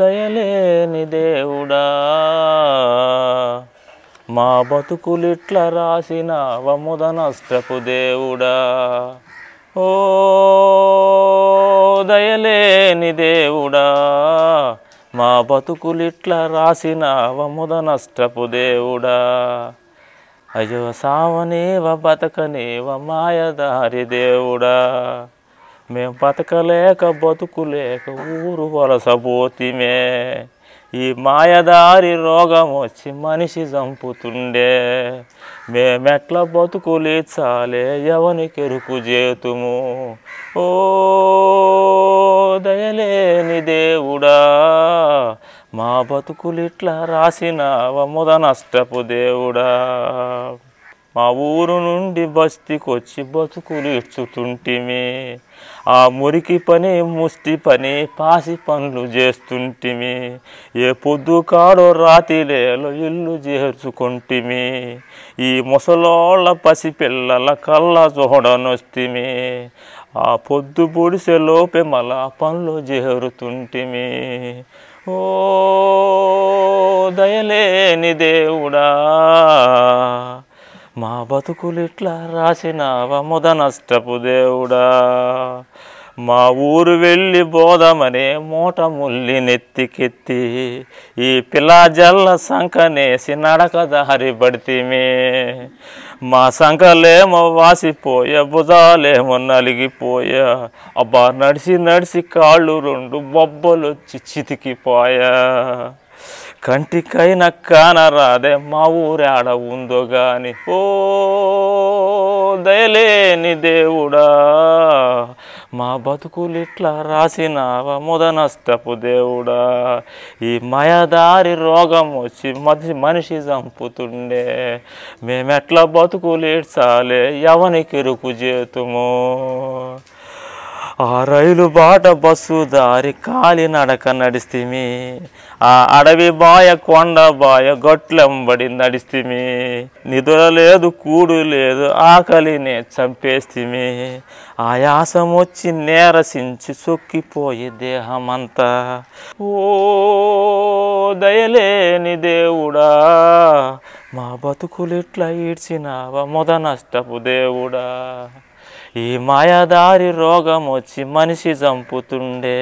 Speaker 2: దయలేని దేవుడా మా బతుకులిట్ల రాసిన వముద నష్టపు దేవుడా ఓ దయలేని దేవుడా మా బతుకులిట్ల రాసిన వముద నష్టపు దేవుడా అయ్యో సావనేవ బతకనేవ మాయదారి దేవుడా మేం బతకలేక బతుకులేక ఊరు వలసపోతిమే ఈ మాయదారి రోగం వచ్చి మనిషి చంపుతుండే మేమెట్ల బతుకులి చాలే ఎవని కెరుకు చేతుము ఓ దయలేని దేవుడా మా బతుకులిట్లా రాసిన వముద నష్టపు దేవుడా మా ఊరు నుండి బస్తీకొచ్చి బతుకులు ఇచ్చుతుంటిమి ఆ మురికి పని ముష్టి పని పాసి పనులు చేస్తుంటిమి ఏ పొద్దు కాడో రాతిలేలో ఇల్లు చేర్చుకుంటిమి ఈ ముసలోళ్ళ పసిపిల్లల కళ్ళ చూడనొస్తిమి ఆ పొద్దు పొడిసే లోపే మల పనులు చేరుతుంటిమి ఓ దయలేని దేవుడా మా బతుకులు ఇట్లా రాసిన ముద నష్టపు దేవుడా మా ఊరు వెళ్ళి బోధమనే మూట ముల్లి నెత్తికెత్తి ఈ పిలాజల్ల సంకనేసి నడక దారి పడితేమే మా శంఖలేమో వాసిపోయా భుజాలేమో నలిగిపోయా అబ్బా నడిచి నడిచి కాళ్ళు రెండు బొబ్బలొచ్చి చితికిపోయా కంటికైన కానరాదే మా ఊరాడ ఉందో గాని ఓ దయలేని దేవుడా మా బతుకులు ఇట్లా రాసినావా మొదనస్తపు దేవుడా ఈ మయదారి రోగం వచ్చి మనిషి మనిషి చంపుతుండే మేమెట్లా బతుకులు ఇడ్చాలే ఎవనికి రుకు చేతుమో ఆ రైలు బాట బస్సు దారి కాలి నడక నడిస్తే ఆ అడవి బాయ కొండ బాయ గొట్లంబడి నడిస్తే నిధుల లేదు కూడు లేదు ఆకలినే చంపేస్తే ఆయాసం వచ్చి నేరసించి సొక్కిపోయి దేహమంతా ఓ దయలేని దేవుడా మా బతుకులు ఇట్లా ఈడ్చినావా మొద నష్టపు దేవుడా ఈ మాయాదారి రోగం వచ్చి మనిషి చంపుతుండే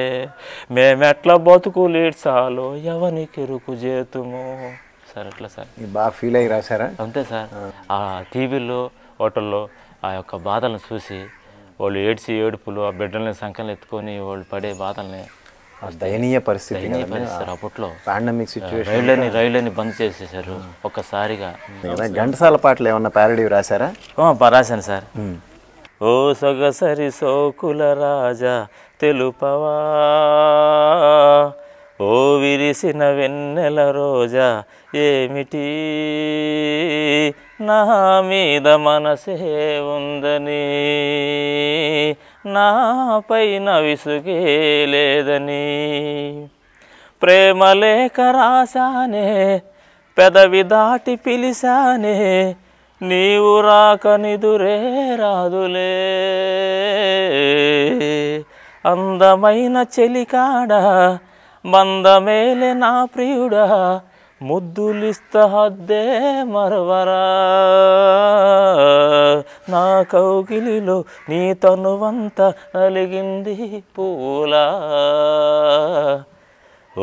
Speaker 2: మేమెట్లా బతుకులేడ్చాలో ఎవనికి కెరుకు చేతుము సార్ అట్లా సార్
Speaker 1: బాగా ఫీల్ అయ్యి రాశారా అంతే సార్
Speaker 2: ఆ టీవీలో హోటల్లో ఆ యొక్క బాధలను చూసి వాళ్ళు ఏడ్చి ఏడుపులు ఆ బిడ్డల్ని సంఖ్యలు ఎత్తుకొని వాళ్ళు పడే బాధల్ని
Speaker 1: దయనీయ పరిస్థితి అప్పట్లో పాండమిక్ సిచ్యువేషన్ రైళ్ళని
Speaker 2: రైళ్ళని బంద్ చేసేసారు ఒక్కసారిగా
Speaker 1: ఘంటసాల పాటలు ఏమన్నా ప్యారడీ రాశారా రాశాను సార్
Speaker 2: ఓ సొగసరి సోకుల రాజా తెలుపవా ఓ విరిసిన వెన్నెల రోజా ఏమిటి నా మీద మనసే ఉందని నా పైన విసుగే లేదని ప్రేమ లేఖ రాశానే పెదవి దాటి పిలిశానే నీవు రాకనిదురే రాదులే అందమైన చెలికాడ మందమేలే నా ప్రియుడా ముద్దులిస్తహద్దే మరవరా నా కౌగిలిలో నీ తనువంత నలిగింది పూలా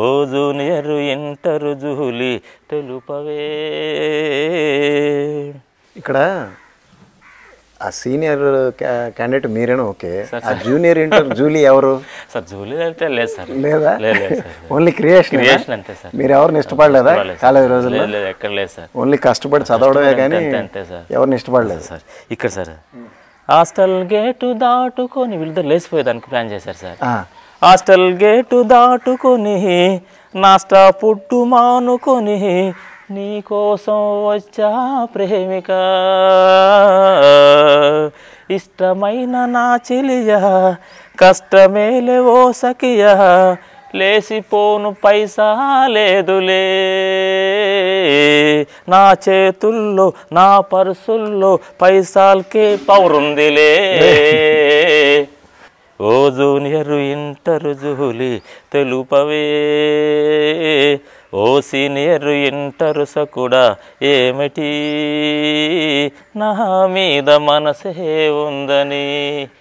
Speaker 2: ఓ జూనియరు ఎంటరు జూలి తెలుపవే
Speaker 1: ఇక్కడ ఆ సీనియర్ క్యాండిడేట్ మీరేనా ఓకే ఆ జూనియర్ ఇంటర్ (laughs) జూలీ ఎవరు
Speaker 2: సార్ జూలీ అంటే లేదు సార్ లేదా ఓన్లీ క్రియేషన్ క్రియేషన్ అంతే సార్ మీరు ఎవరిని ఇష్టపడలేదా కాలేజీ రోజుల్లో లేదు ఎక్కడ లేదు సార్ ఓన్లీ కష్టపడి చదవడమే కానీ అంతే సార్
Speaker 1: ఎవరిని ఇష్టపడలేదు సార్ ఇక్కడ సార్
Speaker 2: హాస్టల్ గేటు దాటుకొని వీళ్ళతో లేచిపోయేదానికి ప్లాన్ చేశారు సార్ హాస్టల్ గేటు దాటుకొని నాస్టా పుట్టు మానుకొని నీకోసం వచ్చా ప్రేమిక ఇష్టమైన నా చెలియ కష్టమేలే ఓ సఖియ లేసిపోను పైసా లేదులే నా చేతుల్లో నా పర్సుల్లో పైసాల్కే పౌరుందిలే ఓ జూనియర్ ఇంటరు జూలి తెలుపవే ఓ సీనియర్ తెలుసకుడా ఏమిటి నా మీద మనసే ఉందని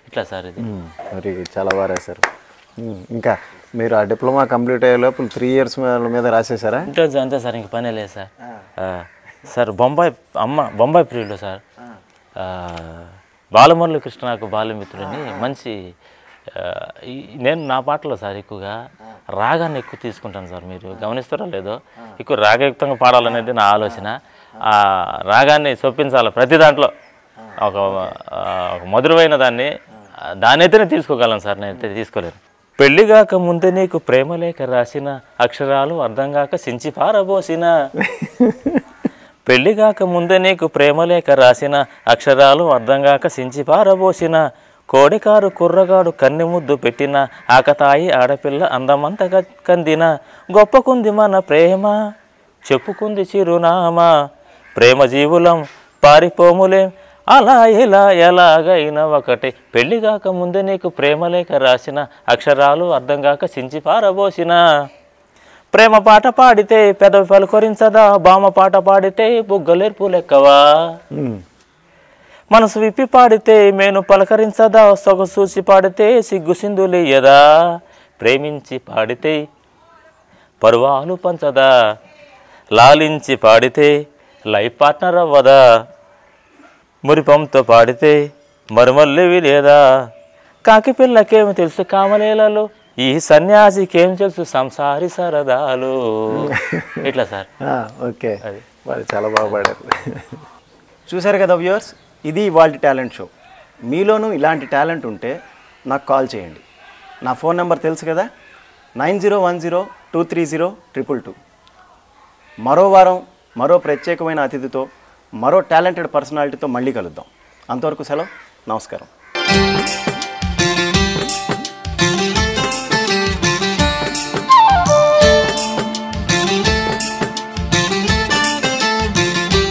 Speaker 2: ఇట్లా సార్
Speaker 1: ఇది మరి చాలా బాగా సార్ ఇంకా మీరు ఆ డిప్లొమా కంప్లీట్ అయ్యే లోపల త్రీ ఇయర్స్ మీద రాసేసారా ఇంట్లో అంతే
Speaker 2: సార్ ఇంక పని లేదు సార్
Speaker 1: సార్ బొంబాయి అమ్మ బొంబాయి ప్రియుడు సార్
Speaker 2: బాలమురళీ కృష్ణ నాకు బాలమిత్రుడిని మంచి నేను నా పాటలో సార్ ఎక్కువగా రాగాన్ని ఎక్కువ తీసుకుంటాను సార్ మీరు గమనిస్తారో లేదో ఎక్కువ రాగయుక్తంగా పాడాలనేది నా ఆలోచన ఆ రాగాన్ని చొప్పించాలి ప్రతి దాంట్లో ఒక మధురమైన దాన్ని దానైతేనే తీసుకోగలను సార్ నేనైతే తీసుకోలేను పెళ్లి కాక ముందే నీకు ప్రేమ రాసిన అక్షరాలు అర్థం కాక సించి పారబోసిన పెళ్లి కాక ముందే నీకు ప్రేమ రాసిన అక్షరాలు అర్థం కాక సించి పారబోసిన కోడికారు కుర్రగాడు కన్నెముద్దు పెట్టిన ఆకతాయి ఆడపిల్ల అందమంత కందిన గొప్పకుంది మన ప్రేమ చెప్పుకుంది చిరునామా ప్రేమ జీవులం పారిపోములేం అలా ఇలా ఎలాగైనా ఒకటి పెళ్లి కాక ముందే నీకు ప్రేమలేఖ రాసిన అక్షరాలు అర్థం కాక సించి పారబోసిన ప్రేమ పాట పాడితే పెదవి పలుకొరించదా బామ పాట పాడితే బుగ్గలేర్పు లెక్కవా మనసు విప్పి పాడితే మేను పలకరించదా సొగసూచి పాడితే సిగ్గుసిందులేయదా ప్రేమించి పాడితే పరువాలు పంచదా లాలించి పాడితే లైఫ్ పార్ట్నర్ అవ్వదా మురిపంతో పాడితే మరుమల్లివి లేదా కాకి పిల్లకేమి తెలుసు కామలేలలు ఈ సన్యాసికేం తెలుసు సంసారి సరదాలు ఇట్లా (laughs) సార్
Speaker 1: ఓకే అది చాలా బాగా పాడారు చూసారు కదా వ్యూవర్స్ ఇది ఇవాళ టాలెంట్ షో మీలోనూ ఇలాంటి టాలెంట్ ఉంటే నాకు కాల్ చేయండి నా ఫోన్ నెంబర్ తెలుసు కదా nine zero one zero two three zero triple two మరో వారం మరో ప్రత్యేకమైన అతిథితో మరో టాలెంటెడ్ పర్సనాలిటీతో మళ్ళీ కలుద్దాం అంతవరకు సెలవు నమస్కారం